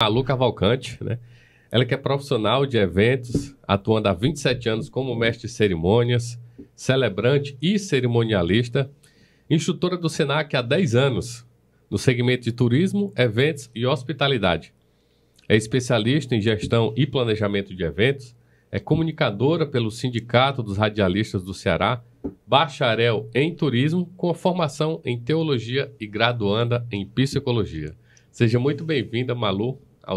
Malu Cavalcante, né? Ela que é profissional de eventos, atuando há 27 anos como mestre de cerimônias, celebrante e cerimonialista, instrutora do SENAC há 10 anos, no segmento de turismo, eventos e hospitalidade. É especialista em gestão e planejamento de eventos, é comunicadora pelo Sindicato dos Radialistas do Ceará, bacharel em turismo, com formação em teologia e graduanda em psicologia. Seja muito bem-vinda, Malu.